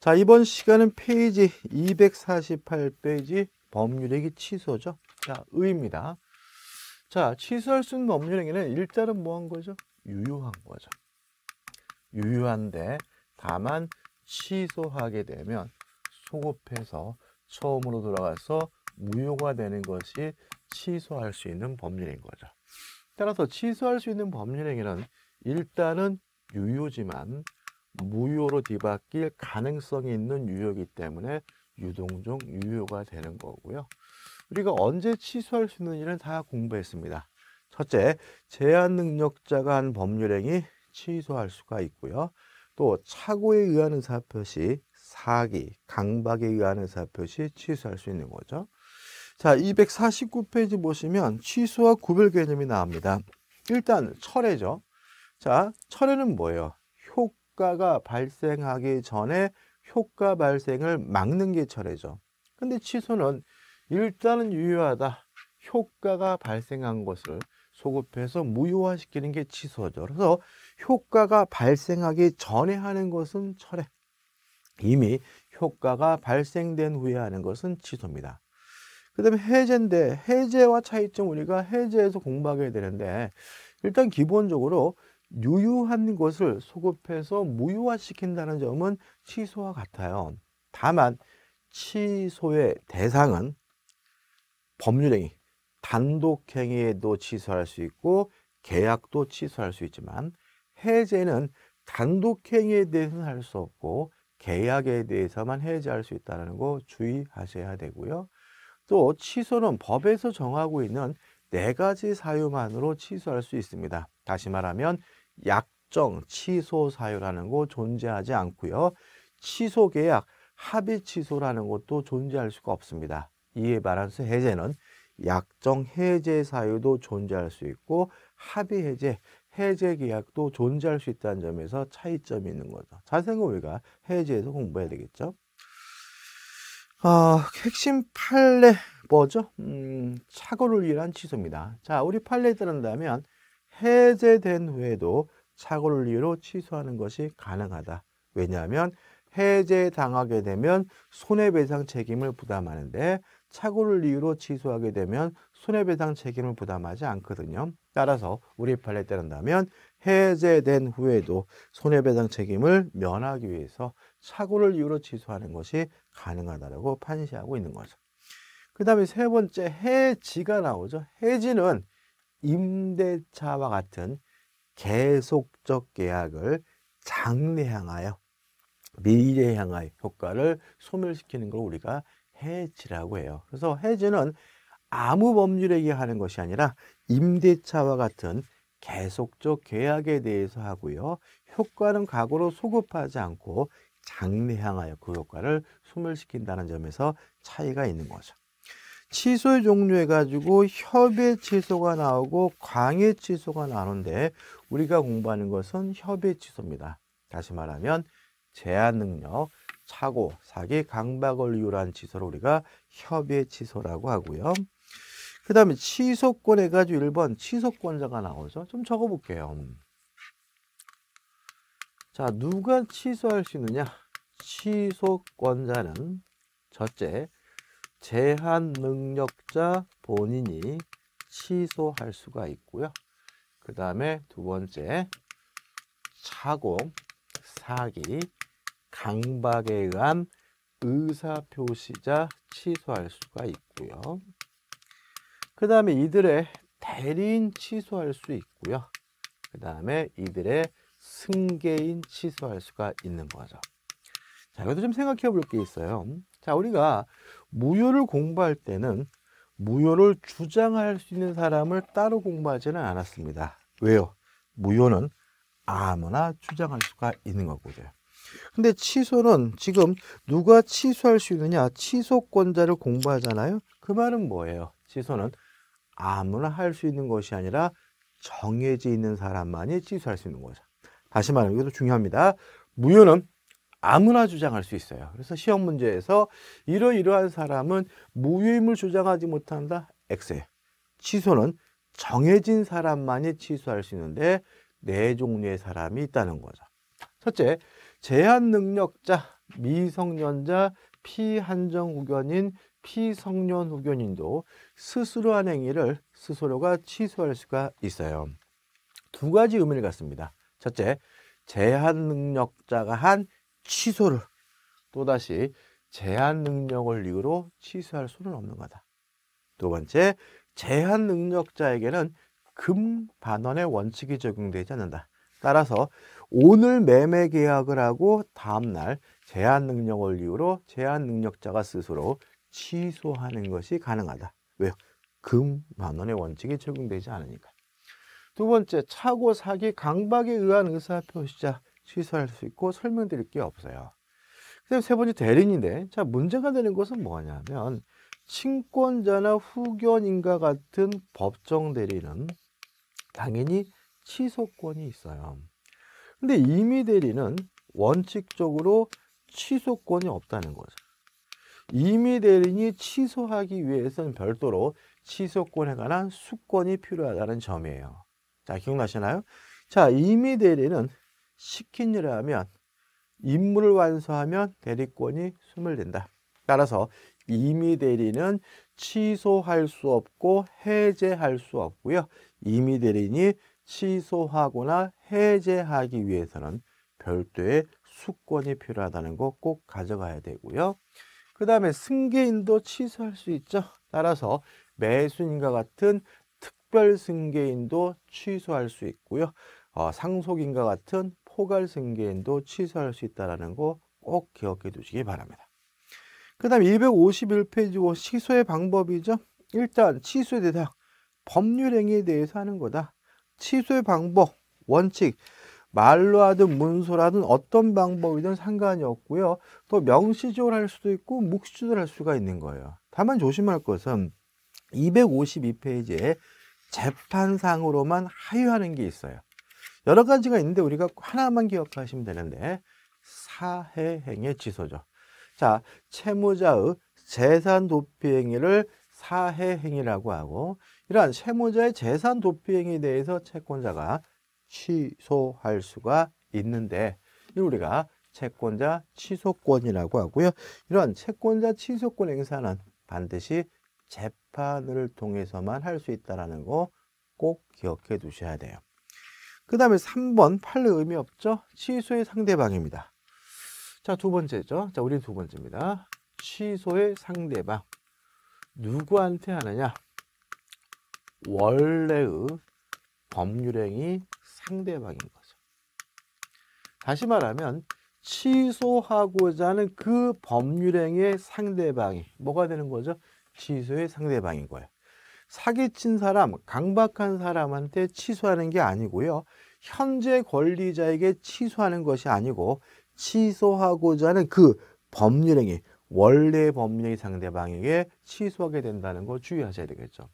자, 이번 시간은 페이지 248페이지 법률행위 취소죠. 자, 의입니다. 자, 취소할 수 있는 법률행위는 일단은 뭐한 거죠? 유효한 거죠. 유효한데 다만 취소하게 되면 소급해서 처음으로 돌아가서 무효가 되는 것이 취소할 수 있는 법률인 거죠. 따라서 취소할 수 있는 법률행위는 일단은 유효지만 무효로 뒤바뀔 가능성이 있는 유효이기 때문에 유동적 유효가 되는 거고요. 우리가 언제 취소할 수 있는 일은 다 공부했습니다. 첫째, 제한 능력자가 한 법률행위 취소할 수가 있고요. 또 착오에 의한 의사표시, 사기, 강박에 의한 의사표시 취소할 수 있는 거죠. 자, 249페이지 보시면 취소와 구별 개념이 나옵니다. 일단 철회죠. 자, 철회는 뭐예요? 효과가 발생하기 전에 효과 발생을 막는 게 철회죠. 근데 취소는 일단은 유효하다. 효과가 발생한 것을 소급해서 무효화시키는 게 취소죠. 그래서 효과가 발생하기 전에 하는 것은 철회. 이미 효과가 발생된 후에 하는 것은 취소입니다. 그 다음에 해제인데 해제와 차이점 우리가 해제에서 공부하게 되는데 일단 기본적으로 유효한 것을 소급해서 무효화시킨다는 점은 취소와 같아요. 다만 취소의 대상은 법률행위, 단독행위에도 취소할 수 있고 계약도 취소할 수 있지만 해제는 단독행위에 대해서는 할 수 없고 계약에 대해서만 해제할 수 있다는 거 주의하셔야 되고요. 또 취소는 법에서 정하고 있는 네 가지 사유만으로 취소할 수 있습니다. 다시 말하면 약정, 취소 사유라는 거 존재하지 않고요. 취소 계약, 합의 취소라는 것도 존재할 수가 없습니다. 이에 바란스 해제는 약정 해제 사유도 존재할 수 있고 합의 해제, 해제 계약도 존재할 수 있다는 점에서 차이점이 있는 거죠. 자세한 건 우리가 해제에서 공부해야 되겠죠. 아, 핵심 판례 뭐죠? 음, 착오를 위한 취소입니다. 자, 우리 판례에 들은다면 해제된 후에도 착오를 이유로 취소하는 것이 가능하다. 왜냐하면 해제당하게 되면 손해배상 책임을 부담하는데 착오를 이유로 취소하게 되면 손해배상 책임을 부담하지 않거든요. 따라서 우리 판례 따른다면 해제된 후에도 손해배상 책임을 면하기 위해서 착오를 이유로 취소하는 것이 가능하다고 판시하고 있는 거죠. 그 다음에 세 번째 해지가 나오죠. 해지는 임대차와 같은 계속적 계약을 장래 향하여 미래 향하여 효과를 소멸시키는 걸 우리가 해지라고 해요. 그래서 해지는 아무 법률에게 하는 것이 아니라 임대차와 같은 계속적 계약에 대해서 하고요. 효과는 과거로 소급하지 않고 장래향하여 그 효과를 소멸시킨다는 점에서 차이가 있는 거죠. 칫솔 종류해가지고 협의 칫소가 나오고 광의칫소가 나오는데 우리가 공부하는 것은 협의 칫소입니다 다시 말하면 제한 능력, 차고, 사기, 강박을 유한 칫소를 우리가 협의 칫솔이라고 하고요. 그 다음에 취소권 해가지고 1번 취소권자가 나오죠. 좀 적어볼게요. 음. 자, 누가 취소할 수 있느냐? 취소권자는 첫째, 제한 능력자 본인이 취소할 수가 있고요. 그 다음에 두 번째 차공, 사기, 강박에 의한 의사표시자 취소할 수가 있고요. 그 다음에 이들의 대리인 취소할 수 있고요. 그 다음에 이들의 승계인 취소할 수가 있는 거죠. 자, 여기도 좀 생각해 볼 게 있어요. 자, 우리가 무효를 공부할 때는 무효를 주장할 수 있는 사람을 따로 공부하지는 않았습니다. 왜요? 무효는 아무나 주장할 수가 있는 거고요. 근데 취소는 지금 누가 취소할 수 있느냐? 취소권자를 공부하잖아요. 그 말은 뭐예요? 취소는 아무나 할 수 있는 것이 아니라 정해져 있는 사람만이 취소할 수 있는 거죠. 다시 말하면 이것도 중요합니다. 무효는 아무나 주장할 수 있어요. 그래서 시험 문제에서 이러이러한 사람은 무효임을 주장하지 못한다. X에 취소는 정해진 사람만이 취소할 수 있는데 네 종류의 사람이 있다는 거죠. 첫째, 제한 능력자, 미성년자, 피한정 후견인, 피성년 후견인도 스스로 한 행위를 스스로가 취소할 수가 있어요. 두 가지 의미를 갖습니다. 첫째, 제한 능력자가 한 취소를 또다시 제한 능력을 이유로 취소할 수는 없는 거다. 두 번째, 제한 능력자에게는 금반원의 원칙이 적용되지 않는다. 따라서 오늘 매매 계약을 하고 다음날 제한 능력을 이유로 제한 능력자가 스스로 취소하는 것이 가능하다. 왜요? 금반원의 원칙이 적용되지 않으니까. 두 번째, 차고 사기 강박에 의한 의사표시자 취소할 수 있고 설명드릴 게 없어요. 그다음 세 번째 대리인데 자 문제가 되는 것은 뭐냐면 친권자나 후견인과 같은 법정 대리는 당연히 취소권이 있어요. 근데 임의 대리는 원칙적으로 취소권이 없다는 거죠. 임의 대리인이 취소하기 위해서는 별도로 취소권에 관한 수권이 필요하다는 점이에요. 자, 기억나시나요? 자, 임의 대리는 시킨 일을 하면 임무를 완수하면 대리권이 소멸된다. 따라서 임의 대리는 취소할 수 없고 해제할 수 없고요. 임의 대리인이 취소하거나 해제하기 위해서는 별도의 수권이 필요하다는 거 꼭 가져가야 되고요. 그 다음에 승계인도 취소할 수 있죠. 따라서 매수인과 같은 특별 승계인도 취소할 수 있고요. 어, 상속인과 같은 포괄승계인도 취소할 수 있다는 거 꼭 기억해 두시기 바랍니다. 그 다음 251페이지 5 뭐 취소의 방법이죠. 일단 취소에 대상 법률행위에 대해서 하는 거다. 취소의 방법, 원칙, 말로 하든 문서라든 어떤 방법이든 상관이 없고요. 또 명시적으로 할 수도 있고 묵시적으로 할 수가 있는 거예요. 다만 조심할 것은 252페이지에 재판상으로만 하유하는 게 있어요. 여러 가지가 있는데 우리가 하나만 기억하시면 되는데 사해행의 지소죠. 자, 채무자의 재산 도피 행위를 사해행위라고 하고 이러한 채무자의 재산 도피 행위에 대해서 채권자가 취소할 수가 있는데 이 우리가 채권자 취소권이라고 하고요. 이러한 채권자 취소권 행사는 반드시 재판을 통해서만 할 수 있다는 거 꼭 기억해 두셔야 돼요. 그 다음에 3번 팔로 의미 없죠? 취소의 상대방입니다. 자, 두 번째죠. 자, 우리는 두 번째입니다. 취소의 상대방. 누구한테 하느냐? 원래의 법률행위 상대방인 거죠. 다시 말하면 취소하고자 하는 그 법률행위의 상대방이 뭐가 되는 거죠? 취소의 상대방인 거예요. 사기친 사람, 강박한 사람한테 취소하는 게 아니고요. 현재 권리자에게 취소하는 것이 아니고 취소하고자 하는 그 법률행위, 원래 법률행위 상대방에게 취소하게 된다는 거 주의하셔야 되겠죠.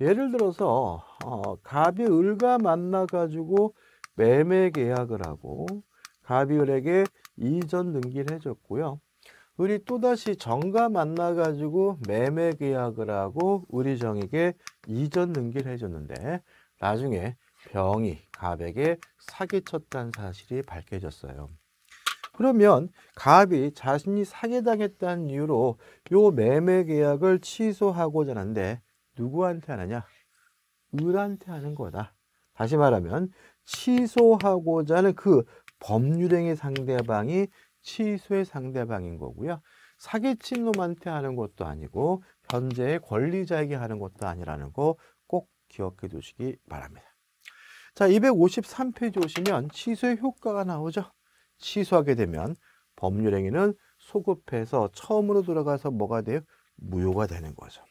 예를 들어서 어, 갑이 을과 만나가지고 매매 계약을 하고 갑이 을에게 이전 등기를 해줬고요. 우리 또다시 정과 만나가지고 매매 계약을 하고 우리 정에게 이전 등기를 해줬는데 나중에 병이 갑에게 사기쳤다는 사실이 밝혀졌어요. 그러면 갑이 자신이 사기당했다는 이유로 요 매매 계약을 취소하고자 하는데 누구한테 하느냐? 을한테 하는 거다. 다시 말하면 취소하고자 하는 그 법률행위 상대방이 취소의 상대방인 거고요. 사기친 놈한테 하는 것도 아니고 현재의 권리자에게 하는 것도 아니라는 거 꼭 기억해 두시기 바랍니다. 자, 253페이지 오시면 취소의 효과가 나오죠. 취소하게 되면 법률행위는 소급해서 처음으로 들어가서 뭐가 돼요? 무효가 되는 거죠.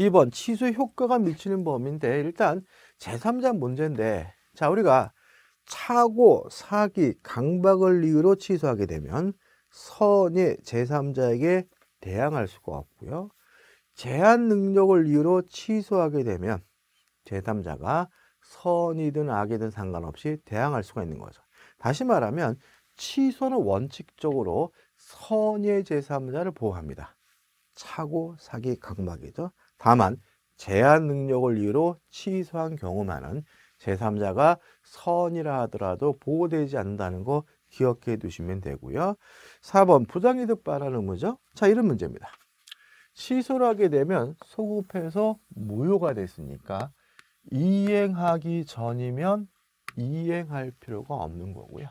2번 취소의 효과가 미치는 범인데 위 일단 제3자 문제인데 자 우리가 차고 사기 강박을 이유로 취소하게 되면 선의 제3자에게 대항할 수가 없고요. 제한 능력을 이유로 취소하게 되면 제3자가 선이든 악이든 상관없이 대항할 수가 있는 거죠. 다시 말하면 취소는 원칙적으로 선의 제3자를 보호합니다. 차고 사기 강박이죠. 다만 제한 능력을 이유로 취소한 경우만은 제3자가 선이라 하더라도 보호되지 않는다는 거 기억해 두시면 되고요. 4번 부당이득 발한 의무죠. 자 이런 문제입니다. 취소를 하게 되면 소급해서 무효가 됐으니까 이행하기 전이면 이행할 필요가 없는 거고요.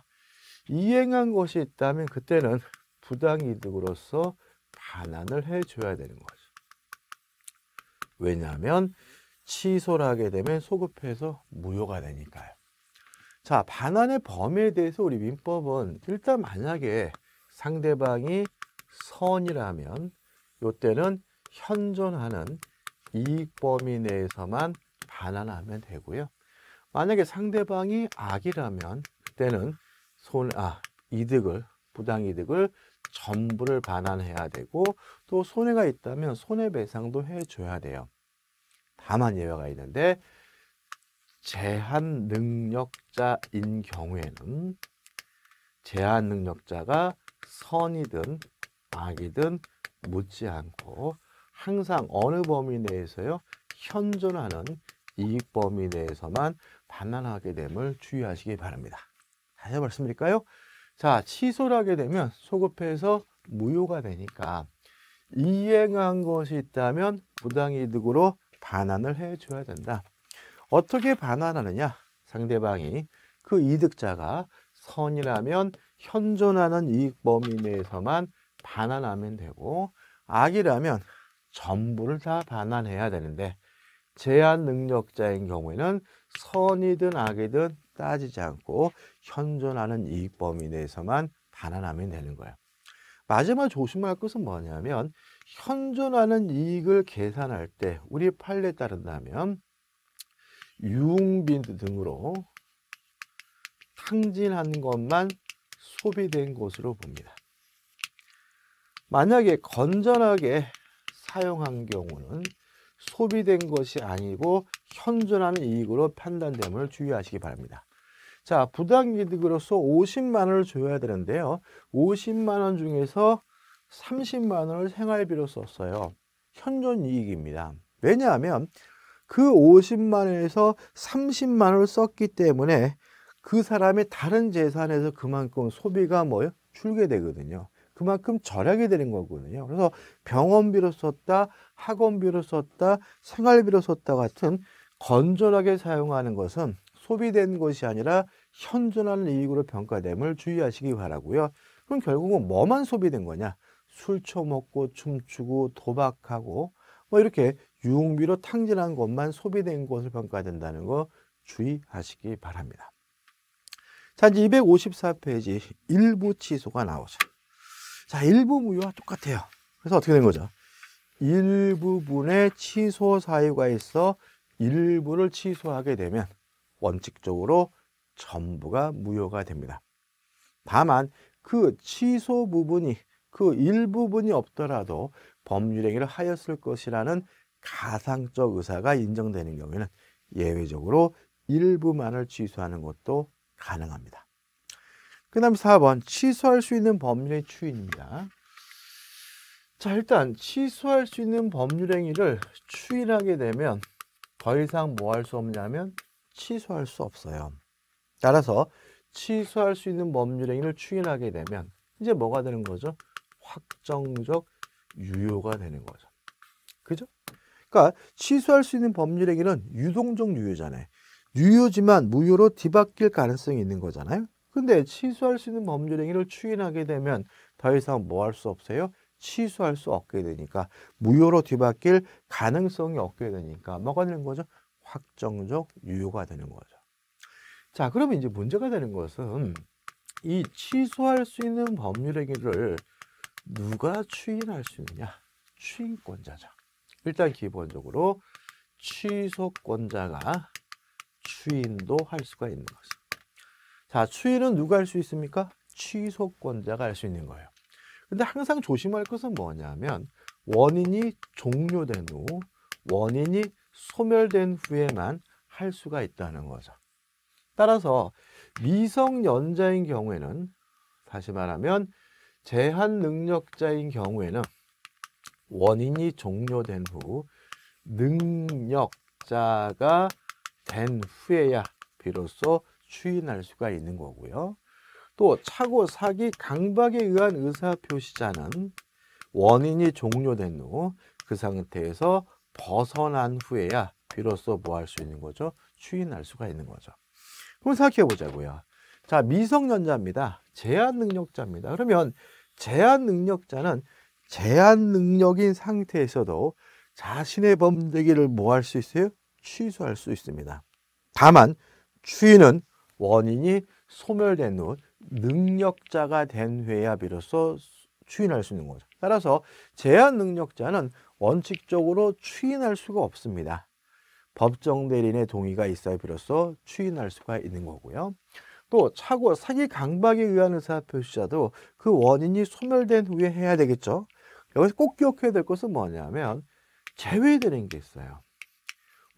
이행한 것이 있다면 그때는 부당이득으로서 반환을 해줘야 되는 거죠. 왜냐하면 취소를 하게 되면 소급해서 무효가 되니까요. 자, 반환의 범위에 대해서 우리 민법은 일단 만약에 상대방이 선이라면 요때는 현존하는 이익 범위 내에서만 반환하면 되고요. 만약에 상대방이 악이라면 그때는 손, 아, 이득을, 부당이득을 전부를 반환해야 되고 또 손해가 있다면 손해배상도 해줘야 돼요. 다만 예외가 있는데 제한 능력자인 경우에는 제한 능력자가 선이든 악이든 묻지 않고 항상 어느 범위 내에서요 현존하는 이익 범위 내에서만 반환하게 됨을 주의하시기 바랍니다. 다시 말씀드릴까요? 자, 취소 하게 되면 소급해서 무효가 되니까 이행한 것이 있다면 부당이득으로 반환을 해줘야 된다. 어떻게 반환하느냐? 상대방이 그 이득자가 선이라면 현존하는 이익 범위 내에서만 반환하면 되고 악이라면 전부를 다 반환해야 되는데 제한 능력자인 경우에는 선이든 악이든 따지지 않고 현존하는 이익 범위 내에서만 반환하면 되는 거예요. 마지막 조심할 것은 뭐냐면 현존하는 이익을 계산할 때 우리 판례에 따른다면 유흥비 등으로 탕진한 것만 소비된 것으로 봅니다. 만약에 건전하게 사용한 경우는 소비된 것이 아니고 현존하는 이익으로 판단됨을 주의하시기 바랍니다. 자, 부당이득으로서 50만 원을 줘야 되는데요. 50만 원 중에서 30만 원을 생활비로 썼어요. 현존 이익입니다. 왜냐하면 그 50만 원에서 30만 원을 썼기 때문에 그 사람의 다른 재산에서 그만큼 소비가 뭐요? 줄게 되거든요. 그만큼 절약이 되는 거거든요. 그래서 병원비로 썼다, 학원비로 썼다, 생활비로 썼다 같은 건전하게 사용하는 것은 소비된 것이 아니라 현존하는 이익으로 평가됨을 주의하시기 바라고요. 그럼 결국은 뭐만 소비된 거냐? 술 처먹고 춤추고 도박하고 뭐 이렇게 유흥비로 탕진한 것만 소비된 것을 평가된다는 거 주의하시기 바랍니다. 자 이제 254페이지 일부 취소가 나오죠. 자 일부 무효와 똑같아요. 그래서 어떻게 된 거죠? 일부분의 취소 사유가 있어 일부를 취소하게 되면 원칙적으로 전부가 무효가 됩니다. 다만 그 취소 부분이 그 일부분이 없더라도 법률행위를 하였을 것이라는 가상적 의사가 인정되는 경우에는 예외적으로 일부만을 취소하는 것도 가능합니다. 그 다음 4번 취소할 수 있는 법률의 추인입니다. 자 일단 취소할 수 있는 법률행위를 추인하게 되면 더 이상 뭐 할 수 없냐면 취소할 수 없어요. 따라서 취소할 수 있는 법률행위를 추인하게 되면 이제 뭐가 되는 거죠? 확정적 유효가 되는 거죠. 그죠? 그러니까 취소할 수 있는 법률행위는 유동적 유효잖아요. 유효지만 무효로 뒤바뀔 가능성이 있는 거잖아요. 근데 취소할 수 있는 법률행위를 추인하게 되면 더 이상 뭐 할 수 없어요? 취소할 수 없게 되니까 무효로 뒤바뀔 가능성이 없게 되니까 뭐가 되는 거죠? 확정적 유효가 되는 거죠. 자, 그러면 이제 문제가 되는 것은 이 취소할 수 있는 법률행위를 누가 추인할 수 있느냐? 추인권자죠. 일단 기본적으로 취소권자가 추인도 할 수가 있는 거죠. 자, 추인은 누가 할 수 있습니까? 취소권자가 할 수 있는 거예요. 근데 항상 조심할 것은 뭐냐면 원인이 종료된 후 원인이 소멸된 후에만 할 수가 있다는 거죠. 따라서 미성년자인 경우에는 다시 말하면 제한 능력자인 경우에는 원인이 종료된 후 능력자가 된 후에야 비로소 추인할 수가 있는 거고요. 또 차고 사기 강박에 의한 의사표시자는 원인이 종료된 후 그 상태에서 벗어난 후에야 비로소 뭐 할 수 있는 거죠? 추인할 수가 있는 거죠. 그럼 생각해 보자고요. 자, 미성년자입니다. 제한 능력자입니다. 그러면 제한 능력자는 제한 능력인 상태에서도 자신의 범죄기를 뭐 할 수 있어요? 취소할 수 있습니다. 다만 추인은 원인이 소멸된 후 능력자가 된 회야 비로소 추인할 수 있는 거죠. 따라서 제한 능력자는 원칙적으로 추인할 수가 없습니다. 법정 대리인의 동의가 있어야 비로소 추인할 수가 있는 거고요. 또 차고 사기 강박에 의한 의사표시자도 그 원인이 소멸된 후에 해야 되겠죠. 여기서 꼭 기억해야 될 것은 뭐냐면 제외되는 게 있어요.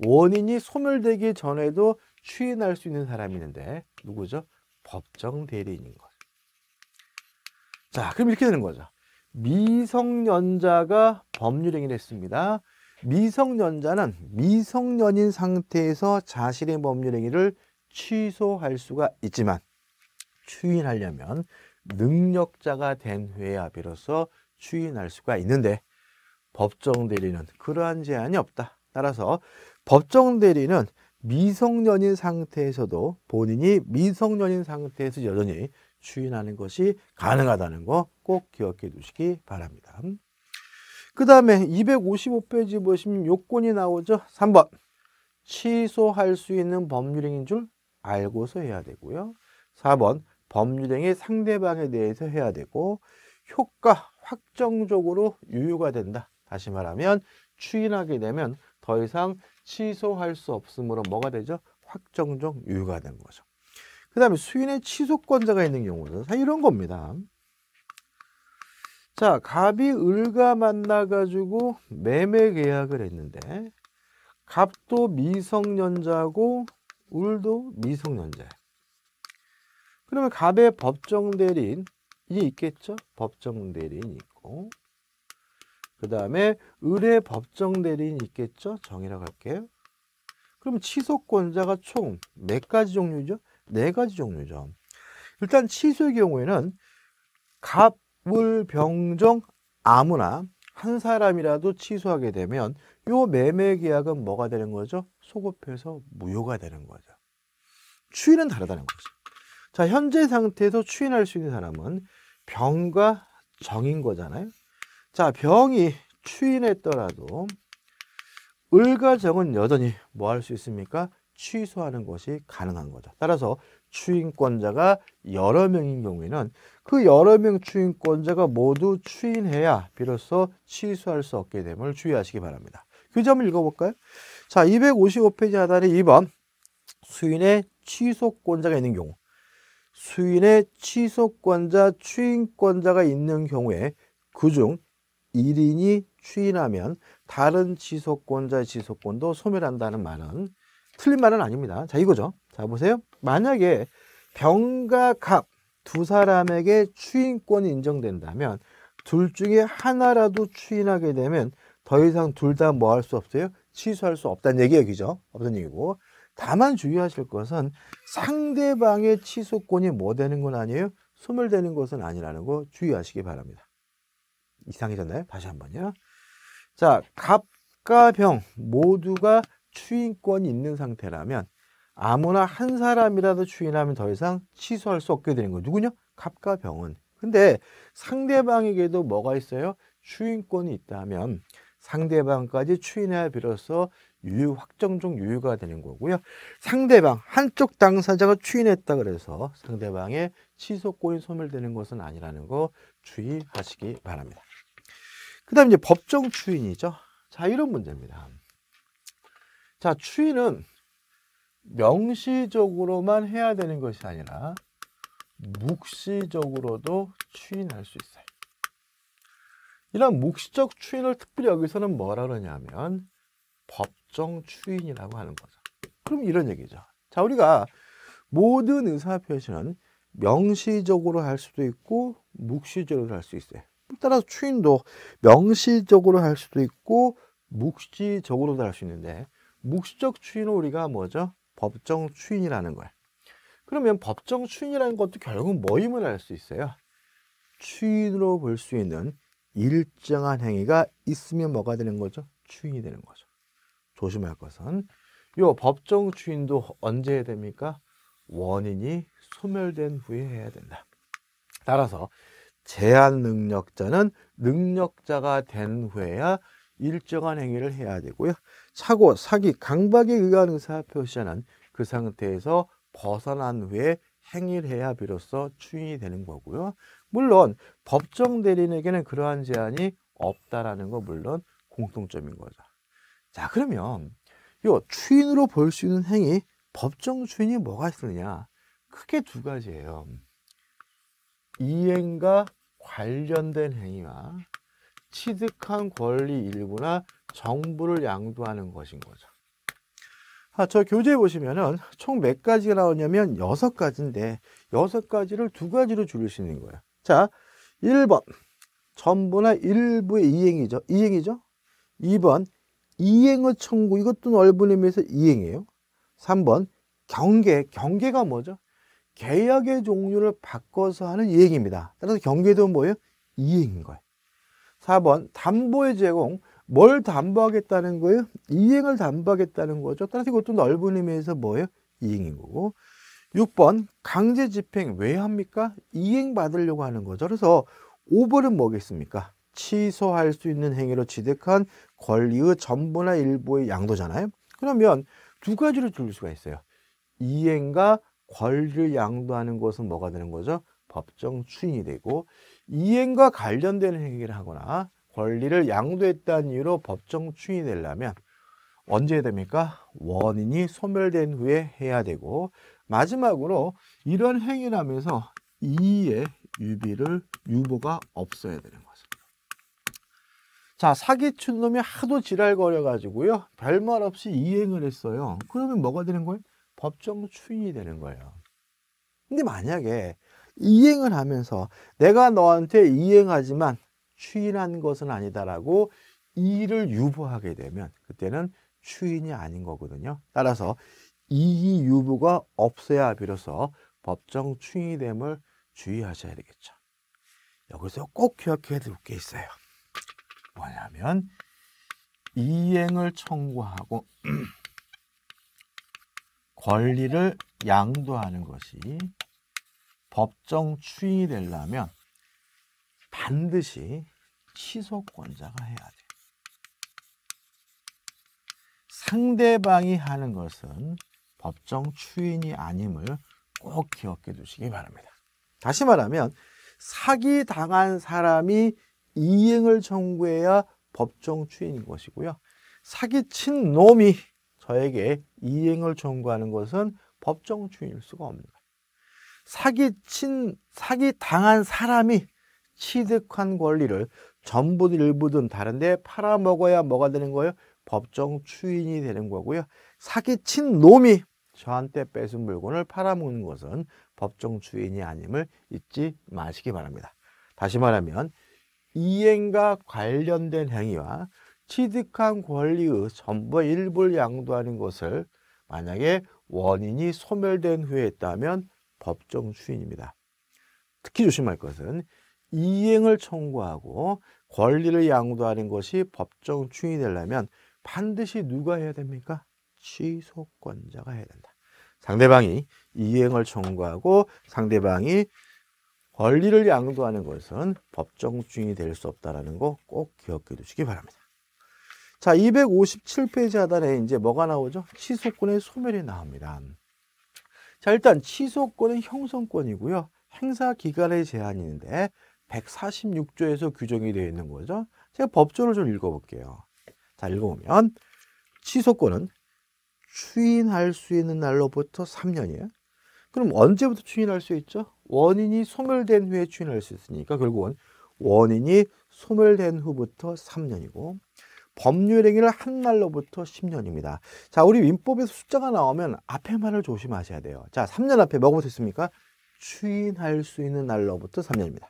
원인이 소멸되기 전에도 추인할 수 있는 사람이 있는데 누구죠? 법정 대리인인 거죠. 자, 그럼 이렇게 되는 거죠. 미성년자가 법률행위를 했습니다. 미성년자는 미성년인 상태에서 자신의 법률행위를 취소할 수가 있지만 추인하려면 능력자가 된 회야 비로소 추인할 수가 있는데 법정 대리는 그러한 제한이 없다. 따라서 법정 대리는 미성년인 상태에서도 본인이 미성년인 상태에서 여전히 추인하는 것이 가능하다는 거 꼭 기억해 두시기 바랍니다. 그 다음에 255페이지 보시면 요건이 나오죠. 3번 취소할 수 있는 법률행인 줄 알고서 해야 되고요. 4번 법률행위 상대방에 대해서 해야 되고 효과 확정적으로 유효가 된다. 다시 말하면 추인하게 되면 더 이상 취소할 수 없으므로 뭐가 되죠? 확정적 유효가 된 거죠. 그 다음에 수인의 취소권자가 있는 경우는 이런 겁니다. 자, 갑이 을과 만나가지고 매매 계약을 했는데 갑도 미성년자고 울도 미성년자. 그러면 갑의 법정 대리인이 있겠죠? 법정 대리인 있고. 그 다음에 을의 법정 대리인 있겠죠? 정이라고 할게요. 그럼 취소권자가 총 몇 가지 종류죠? 네 가지 종류죠. 일단 취소의 경우에는 갑, 을, 병, 정 아무나 한 사람이라도 취소하게 되면 이 매매 계약은 뭐가 되는 거죠? 소급해서 무효가 되는 거죠. 추인은 다르다는 거죠. 자, 현재 상태에서 추인할 수 있는 사람은 병과 정인 거잖아요. 자, 병이 추인했더라도 을과 정은 여전히 뭐 할 수 있습니까? 취소하는 것이 가능한 거죠. 따라서 추인권자가 여러 명인 경우에는 그 여러 명 추인권자가 모두 추인해야 비로소 취소할 수 없게 됨을 주의하시기 바랍니다. 교재 한번 읽어볼까요? 자, 255페이지 하단에 2번 수인의 취소권자가 있는 경우 수인의 취소권자, 추인권자가 있는 경우에 그 중 1인이 추인하면 다른 취소권자의 취소권도 소멸한다는 말은 틀린 말은 아닙니다. 자, 이거죠. 자, 보세요. 만약에 병과 갑두 사람에게 추인권이 인정된다면 둘 중에 하나라도 추인하게 되면 더 이상 둘 다 뭐 할 수 없어요? 취소할 수 없다는 얘기예요. 그죠? 없는 얘기고. 다만 주의하실 것은 상대방의 취소권이 뭐 되는 건 아니에요? 소멸되는 것은 아니라는 거 주의하시기 바랍니다. 이상해졌나요? 다시 한번요. 자, 갑과 병 모두가 추인권이 있는 상태라면 아무나 한 사람이라도 추인하면 더 이상 취소할 수 없게 되는 거예요. 누구냐? 갑과 병은. 근데 상대방에게도 뭐가 있어요? 추인권이 있다면 상대방까지 추인해야 비로소 유효 확정적 유효가 되는 거고요. 상대방 한쪽 당사자가 추인했다 그래서 상대방의 취소권이 소멸되는 것은 아니라는 거 주의하시기 바랍니다. 그다음 이제 법정 추인이죠. 자 이런 문제입니다. 자 추인은 명시적으로만 해야 되는 것이 아니라 묵시적으로도 추인할 수 있어요. 이런 묵시적 추인을 특별히 여기서는 뭐라 그러냐면 법정 추인이라고 하는 거죠. 그럼 이런 얘기죠. 자, 우리가 모든 의사표시는 명시적으로 할 수도 있고 묵시적으로 할 수 있어요. 따라서 추인도 명시적으로 할 수도 있고 묵시적으로도 할 수 있는데 묵시적 추인은 우리가 뭐죠? 법정 추인이라는 거야. 그러면 법정 추인이라는 것도 결국은 뭐임을 알 수 있어요. 추인으로 볼 수 있는 일정한 행위가 있으면 뭐가 되는 거죠? 추인이 되는 거죠. 조심할 것은 요 법정 추인도 언제 해야 됩니까? 원인이 소멸된 후에 해야 된다. 따라서 제한 능력자는 능력자가 된 후에야 일정한 행위를 해야 되고요. 사고, 사기, 강박에 의한 의사 표시하는 그 상태에서 벗어난 후에 행위를 해야 비로소 추인이 되는 거고요. 물론 법정 대리인에게는 그러한 제한이 없다라는 거 물론 공통점인 거죠. 자, 그러면 요 추인으로 볼 수 있는 행위, 법정 추인이 뭐가 있느냐? 크게 두 가지예요. 이행과 관련된 행위와 취득한 권리 일부나 정부를 양도하는 것인 거죠. 아, 저교재 보시면은 총 몇 가지가 나오냐면 여섯 가지인데 여섯 가지를 두 가지로 줄이시는 거예요. 자, 1번 전부나 일부의 이행이죠. 이행이죠. 2번 이행의 청구 이것도 넓은 의미에서 이행이에요. 3번 경계 경계가 뭐죠? 계약의 종류를 바꿔서 하는 이행입니다. 따라서 경계도 뭐예요? 이행인 거예요. 4번 담보의 제공 뭘 담보하겠다는 거예요? 이행을 담보하겠다는 거죠. 따라서 이것도 넓은 의미에서 뭐예요? 이행인 거고 6번 강제 집행 왜 합니까? 이행 받으려고 하는 거죠. 그래서 5번은 뭐겠습니까? 취소할 수 있는 행위로 취득한 권리의 전부나 일부의 양도잖아요. 그러면 두 가지로 줄일 수가 있어요. 이행과 권리를 양도하는 것은 뭐가 되는 거죠? 법정 추인이 되고 이행과 관련된 행위를 하거나 권리를 양도했다는 이유로 법정 추인이 되려면 언제 해야 됩니까? 원인이 소멸된 후에 해야 되고 마지막으로 이런 행위라면서 이의 유비를 유보가 없어야 되는 거죠. 자 사기친 놈이 하도 지랄거려가지고요. 별말 없이 이행을 했어요. 그러면 뭐가 되는 거예요? 법정 추인이 되는 거예요. 근데 만약에 이행을 하면서 내가 너한테 이행하지만 추인한 것은 아니다라고 이를 유보하게 되면 그때는 추인이 아닌 거거든요. 따라서 이의 유보가 없어야 비로소 법정 추인됨을 주의하셔야 되겠죠. 여기서 꼭기억해둘게 있어요. 뭐냐면 이행을 청구하고 권리를 양도하는 것이 법정 추인이 되려면 반드시 취소권자가 해야 돼. 상대방이 하는 것은 법정 추인이 아님을 꼭 기억해 두시기 바랍니다. 다시 말하면 사기 당한 사람이 이행을 청구해야 법정 추인인 것이고요. 사기친 놈이 저에게 이행을 청구하는 것은 법정 추인일 수가 없는 거예요. 사기친 사기 당한 사람이 취득한 권리를 전부든 일부든 다른데 팔아먹어야 뭐가 되는 거예요? 법정 추인이 되는 거고요. 사기친 놈이 저한테 뺏은 물건을 팔아먹는 것은 법정 주인이 아님을 잊지 마시기 바랍니다. 다시 말하면 이행과 관련된 행위와 취득한 권리의 전부의 일부를 양도하는 것을 만약에 원인이 소멸된 후에 했다면 법정 추인입니다. 특히 조심할 것은 이행을 청구하고 권리를 양도하는 것이 법정 추인이 되려면 반드시 누가 해야 됩니까? 취소권자가 해야 된다. 상대방이 이행을 청구하고 상대방이 권리를 양도하는 것은 법정 추인이 될 수 없다는 거 꼭 기억해 두시기 바랍니다. 자, 257페이지 하단에 이제 뭐가 나오죠? 취소권의 소멸이 나옵니다. 자, 일단 취소권은 형성권이고요. 행사 기간의 제한이 있는데 146조에서 규정이 되어 있는 거죠. 제가 법조를 좀 읽어볼게요. 자, 읽어보면 취소권은 추인할 수 있는 날로부터 3년이에요. 그럼 언제부터 추인할 수 있죠? 원인이 소멸된 후에 추인할 수 있으니까 결국은 원인이 소멸된 후부터 3년이고 법률 행위를 한 날로부터 10년입니다. 자, 우리 민법에서 숫자가 나오면 앞에 말을 조심하셔야 돼요. 자, 3년 앞에 뭐가 있습니까? 추인할 수 있는 날로부터 3년입니다.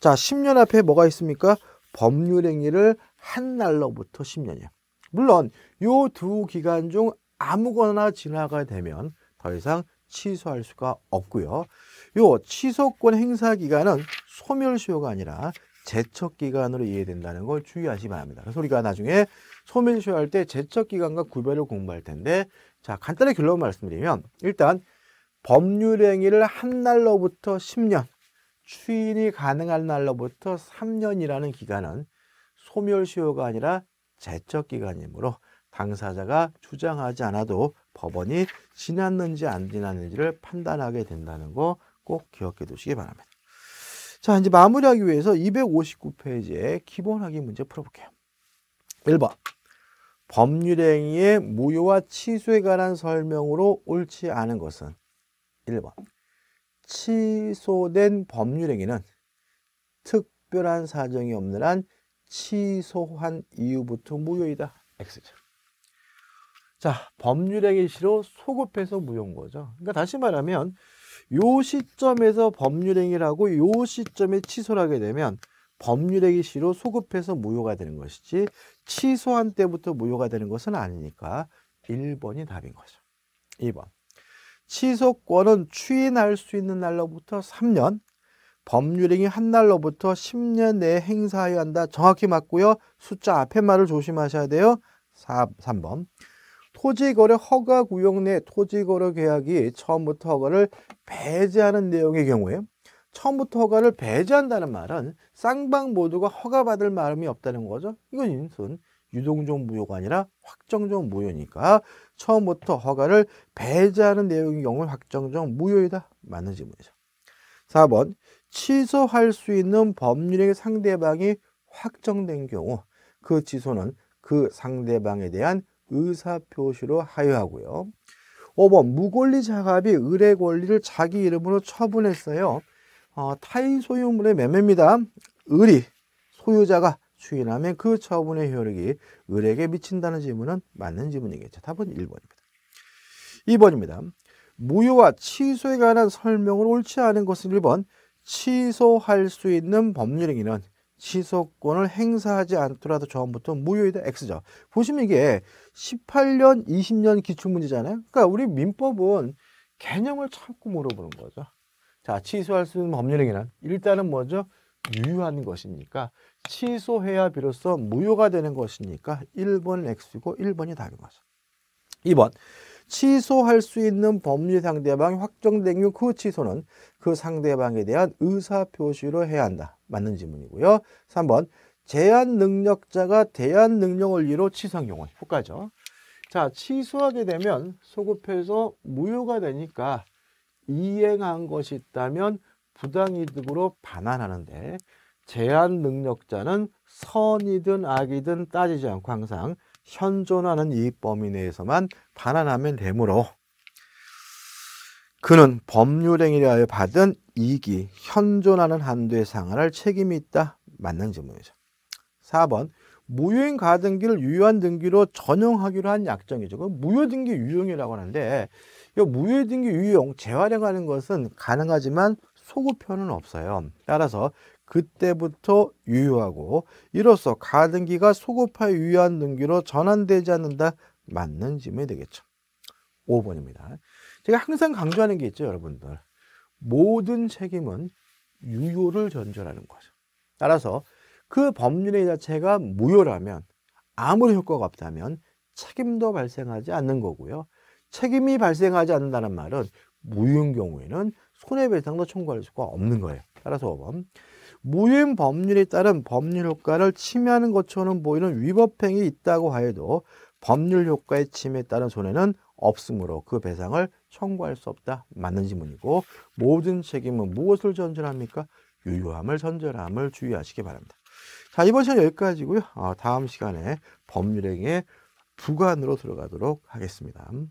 자, 10년 앞에 뭐가 있습니까? 법률 행위를 한 날로부터 10년이에요. 물론 요 두 기간 중 아무거나 지나가 되면 더 이상 취소할 수가 없고요. 요 취소권 행사 기간은 소멸시효가 아니라 제척 기간으로 이해된다는 걸 주의하시 기 바랍니다. 그래서 우리가 나중에 소멸시효 할때 제척 기간과 구별을 공부할 텐데 자 간단히 결론 말씀드리면 일단 법률행위를 한 날로부터 10년 추인이 가능한 날로부터 3년이라는 기간은 소멸시효가 아니라 제척기간이므로 당사자가 주장하지 않아도 법원이 지났는지 안 지났는지를 판단하게 된다는 거 꼭 기억해 두시기 바랍니다. 자, 이제 마무리하기 위해서 2 5 9페이지에 기본 학위 문제 풀어볼게요. 1번. 법률행위의 무효와 취소에 관한 설명으로 옳지 않은 것은 1번. 취소된 법률행위는 특별한 사정이 없는 한 취소한 이후부터 무효이다. X죠. 자, 법률행위 시로 소급해서 무효인 거죠. 그러니까 다시 말하면 요 시점에서 법률행위를 하고 요 시점에 취소를 하게 되면 법률행위 시로 소급해서 무효가 되는 것이지 취소한 때부터 무효가 되는 것은 아니니까 1번이 답인 거죠. 2번. 취소권은 추인할 수 있는 날로부터 3년, 법률행위 한 날로부터 10년 내에 행사해야 한다. 정확히 맞고요. 숫자 앞에 말을 조심하셔야 돼요. 4, 3번. 토지거래 허가 구역 내 토지거래 계약이 처음부터 허가를 배제하는 내용의 경우에 처음부터 허가를 배제한다는 말은 쌍방 모두가 허가받을 마음이 없다는 거죠. 이건 무슨 유동적 무효가 아니라 확정적 무효니까 처음부터 허가를 배제하는 내용의 경우 확정적 무효이다. 맞는 질문이죠. 4번 취소할 수 있는 법률의 상대방이 확정된 경우 그 취소는 그 상대방에 대한 의사표시로 하여하고요. 5번 무권리 자갑이 의뢰 권리를 자기 이름으로 처분했어요. 어, 타인 소유물의 매매입니다. 의리 소유자가 추인하면 그 처분의 효력이 의뢰에게 미친다는 질문은 맞는 질문이겠죠. 답은 1번입니다. 2번입니다. 무효와 취소에 관한 설명을 옳지 않은 것은 1번 취소할 수 있는 법률 행위는 취소권을 행사하지 않더라도 처음부터 무효이다 X죠. 보시면 이게 18년, 20년 기출문제잖아요. 그러니까 우리 민법은 개념을 찾고 물어보는 거죠. 자, 취소할 수 있는 법률행위는 일단은 뭐죠? 유효한 것입니까 취소해야 비로소 무효가 되는 것입니까 1번 X이고 1번이 답인 거죠. 2번 취소할 수 있는 법률 상대방이 확정된 경우 그 취소는 그 상대방에 대한 의사표시로 해야 한다. 맞는 질문이고요. 3번 제한 능력자가 대한 능력 원리로 취소용 경우 효과죠. 자 취소하게 되면 소급해서 무효가 되니까 이행한 것이 있다면 부당이득으로 반환하는데 제한 능력자는 선이든 악이든 따지지 않고 항상 현존하는 이익 범위 내에서만 반환하면 되므로 그는 법률행위에 대하여 받은 이익이 현존하는 한도에 상한할 책임이 있다. 맞는 질문이죠. 4번 무효인 가등기를 유효한 등기로 전용하기로 한 약정이죠. 그 무효등기 유용이라고 하는데 이 무효등기 유용 재활용하는 것은 가능하지만 소급표는 없어요. 따라서 그때부터 유효하고 이로써 가등기가 소급하여 유효한 등기로 전환되지 않는다 맞는 질문이 되겠죠. 5번입니다. 제가 항상 강조하는 게 있죠, 여러분들. 모든 책임은 유효를 전제하는 거죠. 따라서 그 법률의 자체가 무효라면 아무런 효과가 없다면 책임도 발생하지 않는 거고요. 책임이 발생하지 않는다는 말은 무효인 경우에는 손해배상도 청구할 수가 없는 거예요. 따라서 5번. 무효인 법률에 따른 법률 효과를 침해하는 것처럼 보이는 위법행위 있다고 하여도 법률 효과의 침해에 따른 손해는 없으므로 그 배상을 청구할 수 없다. 맞는 질문이고 모든 책임은 무엇을 전제합니까? 유효함을 전제함을 주의하시기 바랍니다. 자 이번 시간 여기까지고요. 아, 다음 시간에 법률행의 위 부관으로 들어가도록 하겠습니다.